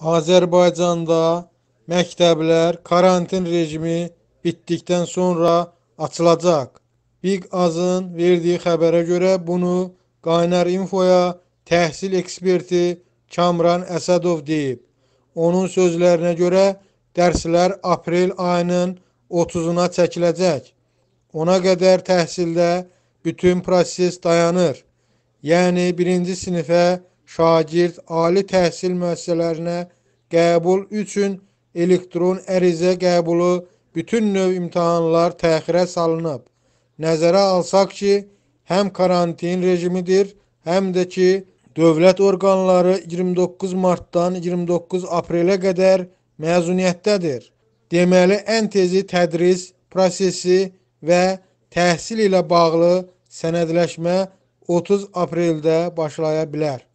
Azərbaycanda məktəblər karantin rejimi bitdikdən sonra açılacaq. Big Azın verdiyi xəbərə görə bunu Qaynar Infoya təhsil eksperti Kamran Əsədov deyib. Onun sözlərinə görə dərslər aprel ayının 30-una çəkiləcək. Ona qədər təhsildə bütün proses dayanır. Yəni birinci sinifə şagird ali təhsil müəssisələrinə qəbul üçün elektron ərizə qəbulu bütün növ imtahanlar təxirə salınıb. Nəzərə alsaq ki, həm karantin rejimidir, həm də ki, dövlət orqanları 29 martdan 29 aprelə qədər məzuniyyətdədir. Deməli, ən tezi tədris prosesi və təhsil ilə bağlı sənədləşmə 30 apreldə başlaya bilər.